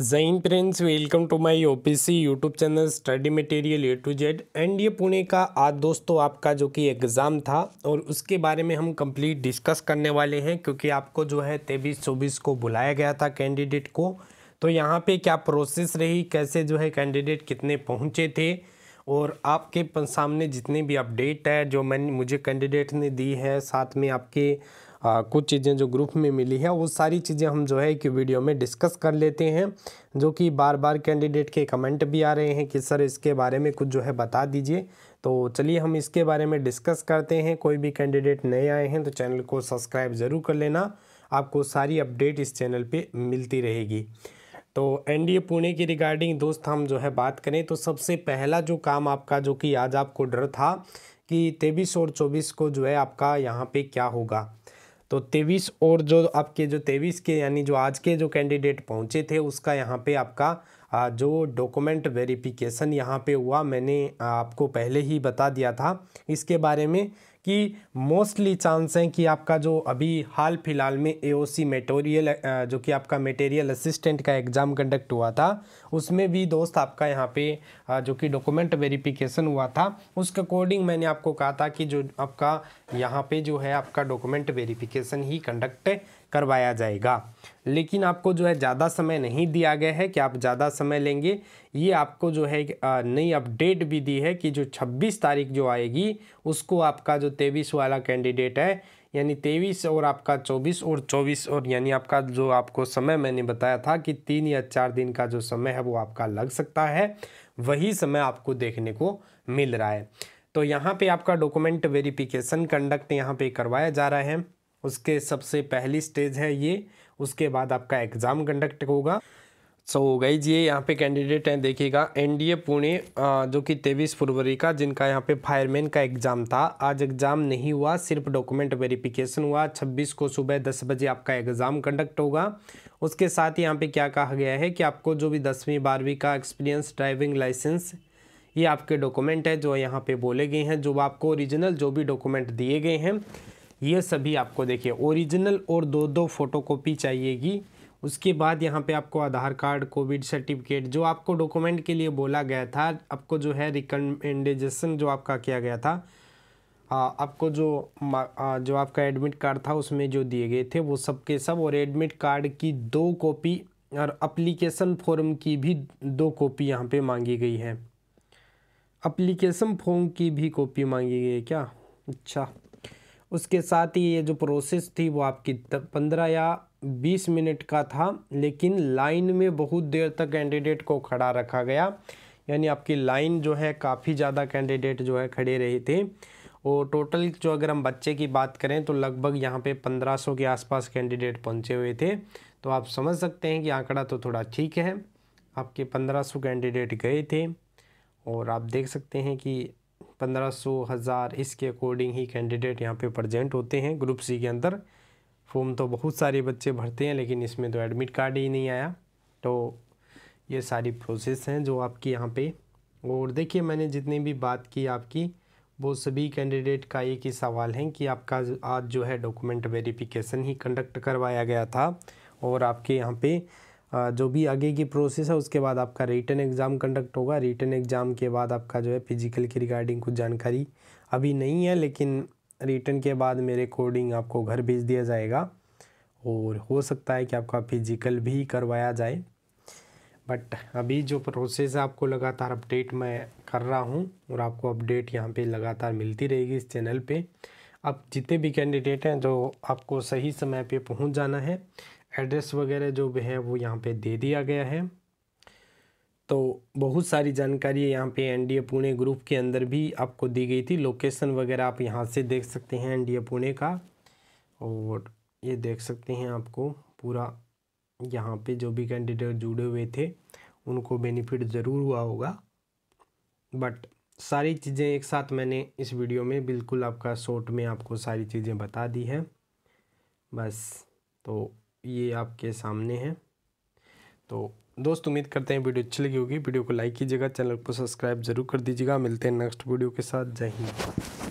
Jain friends welcome to my OPC YouTube channel study material A to Z and ये पुणे का आज दोस्तों आपका जो कि एग्ज़ाम था और उसके बारे में हम कंप्लीट डिस्कस करने वाले हैं क्योंकि आपको जो है तेईस चौबीस को बुलाया गया था कैंडिडेट को तो यहाँ पे क्या प्रोसेस रही कैसे जो है कैंडिडेट कितने पहुँचे थे और आपके सामने जितने भी अपडेट है जो मैंने मुझे कैंडिडेट ने दी है साथ में आपके आ, कुछ चीज़ें जो ग्रुप में मिली है वो सारी चीज़ें हम जो है कि वीडियो में डिस्कस कर लेते हैं जो कि बार बार कैंडिडेट के कमेंट भी आ रहे हैं कि सर इसके बारे में कुछ जो है बता दीजिए तो चलिए हम इसके बारे में डिस्कस करते हैं कोई भी कैंडिडेट नए आए हैं तो चैनल को सब्सक्राइब ज़रूर कर लेना आपको सारी अपडेट इस चैनल पर मिलती रहेगी तो एनडीए पुणे की रिगार्डिंग दोस्त हम जो है बात करें तो सबसे पहला जो काम आपका जो कि आज आपको डर था कि तेईस और चौबीस को जो है आपका यहाँ पे क्या होगा तो तेईस और जो आपके जो तेईस के यानी जो आज के जो कैंडिडेट पहुंचे थे उसका यहाँ पे आपका जो डॉक्यूमेंट वेरिफिकेशन यहाँ पे हुआ मैंने आपको पहले ही बता दिया था इसके बारे में कि मोस्टली चांस हैं कि आपका जो अभी हाल फिलहाल में एओसी मेटोरियल जो कि आपका मेटेरियल असिस्टेंट का एग्ज़ाम कंडक्ट हुआ था उसमें भी दोस्त आपका यहाँ पे जो कि डॉक्यूमेंट वेरिफिकेशन हुआ था उसके अकॉर्डिंग मैंने आपको कहा था कि जो आपका यहाँ पे जो है आपका डॉक्यूमेंट वेरिफिकेशन ही कंडक्ट करवाया जाएगा लेकिन आपको जो है ज़्यादा समय नहीं दिया गया है कि आप ज़्यादा समय लेंगे ये आपको जो है नई अपडेट भी दी है कि जो 26 तारीख जो आएगी उसको आपका जो तेईस वाला कैंडिडेट है यानी तेईस और आपका चौबीस और चौबीस और यानी आपका जो आपको समय मैंने बताया था कि तीन या चार दिन का जो समय है वो आपका लग सकता है वही समय आपको देखने को मिल रहा है तो यहाँ पे आपका डॉक्यूमेंट वेरिफिकेशन कंडक्ट यहाँ पे करवाया जा रहा है उसके सबसे पहली स्टेज है ये उसके बाद आपका एग्ज़ाम कंडक्ट होगा सो so, गई जी यहाँ पे कैंडिडेट हैं देखिएगा एनडीए पुणे जो कि तेईस फरवरी का जिनका यहाँ पे फायरमैन का एग्ज़ाम था आज एग्ज़ाम नहीं हुआ सिर्फ डॉक्यूमेंट वेरिफिकेशन हुआ 26 को सुबह 10 बजे आपका एग्ज़ाम कंडक्ट होगा उसके साथ यहाँ पे क्या कहा गया है कि आपको जो भी दसवीं बारहवीं का एक्सपीरियंस ड्राइविंग लाइसेंस ये आपके डॉक्यूमेंट है जो यहाँ पर बोले गए हैं जो आपको ओरिजिनल जो भी डॉक्यूमेंट दिए गए हैं ये सभी आपको देखिए ओरिजिनल और दो दो फोटोकॉपी चाहिएगी उसके बाद यहाँ पे आपको आधार कार्ड कोविड सर्टिफिकेट जो आपको डॉक्यूमेंट के लिए बोला गया था आपको जो है रिकमेंडेजेशन जो आपका किया गया था आ, आपको जो आ, जो आपका एडमिट कार्ड था उसमें जो दिए गए थे वो सब के सब और एडमिट कार्ड की दो कॉपी और अप्लीकेशन फॉर्म की भी दो कॉपी यहाँ पर मांगी गई है अप्लीकेशन फॉर्म की भी कॉपी मांगी गई है क्या अच्छा उसके साथ ही ये जो प्रोसेस थी वो आपकी पंद्रह या बीस मिनट का था लेकिन लाइन में बहुत देर तक कैंडिडेट को खड़ा रखा गया यानी आपकी लाइन जो है काफ़ी ज़्यादा कैंडिडेट जो है खड़े रहे थे और टोटल जो अगर हम बच्चे की बात करें तो लगभग यहाँ पे 1500 के आसपास कैंडिडेट पहुँचे हुए थे तो आप समझ सकते हैं कि आंकड़ा तो थोड़ा ठीक है आपके 1500 कैंडिडेट गए थे और आप देख सकते हैं कि पंद्रह सौ हज़ार इसके अकॉर्डिंग ही कैंडिडेट यहाँ पे प्रजेंट होते हैं ग्रुप सी के अंदर फॉर्म तो बहुत सारे बच्चे भरते हैं लेकिन इसमें तो एडमिट कार्ड ही नहीं आया तो ये सारी प्रोसेस हैं जो आपकी यहाँ पे और देखिए मैंने जितनी भी बात की आपकी वो सभी कैंडिडेट का एक ही सवाल है कि आपका आज जो है डॉक्यूमेंट वेरिफिकेशन ही कंडक्ट करवाया गया था और आपके यहाँ पर जो भी आगे की प्रोसेस है उसके बाद आपका रिटर्न एग्ज़ाम कंडक्ट होगा रिटर्न एग्ज़ाम के बाद आपका जो है फिजिकल की रिगार्डिंग कुछ जानकारी अभी नहीं है लेकिन रिटर्न के बाद मेरे कोडिंग आपको घर भेज दिया जाएगा और हो सकता है कि आपका फिजिकल भी करवाया जाए बट अभी जो प्रोसेस है आपको लगातार अपडेट मैं कर रहा हूँ और आपको अपडेट यहाँ पे लगातार मिलती रहेगी इस चैनल पे अब जितने भी कैंडिडेट हैं जो आपको सही समय पे पहुँच जाना है एड्रेस वगैरह जो भी है वो यहाँ पे दे दिया गया है तो बहुत सारी जानकारी यहाँ पे एनडीए पुणे ग्रुप के अंदर भी आपको दी गई थी लोकेशन वगैरह आप यहाँ से देख सकते हैं एनडीए पुणे का और ये देख सकते हैं आपको पूरा यहाँ पे जो भी कैंडिडेट जुड़े हुए थे उनको बेनिफिट ज़रूर हुआ होगा बट सारी चीज़ें एक साथ मैंने इस वीडियो में बिल्कुल आपका शॉर्ट में आपको सारी चीज़ें बता दी हैं बस तो ये आपके सामने है तो दोस्त उम्मीद करते हैं वीडियो अच्छी लगी होगी वीडियो को लाइक कीजिएगा चैनल को सब्सक्राइब जरूर कर दीजिएगा मिलते हैं नेक्स्ट वीडियो के साथ जय हिंद